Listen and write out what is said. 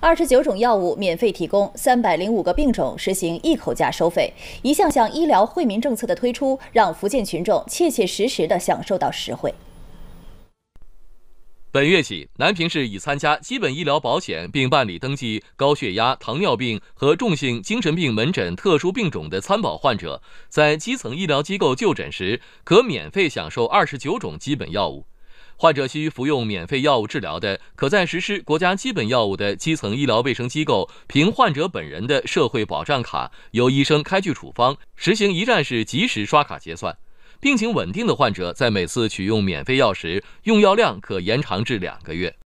二十九种药物免费提供，三百零五个病种实行一口价收费。一项项医疗惠民政策的推出，让福建群众切切实实地享受到实惠。本月起，南平市已参加基本医疗保险并办理登记高血压、糖尿病和重型精神病门诊特殊病种的参保患者，在基层医疗机构就诊时，可免费享受二十九种基本药物。患者需服用免费药物治疗的，可在实施国家基本药物的基层医疗卫生机构，凭患者本人的社会保障卡，由医生开具处方，实行一站式及时刷卡结算。病情稳定的患者，在每次取用免费药时，用药量可延长至两个月。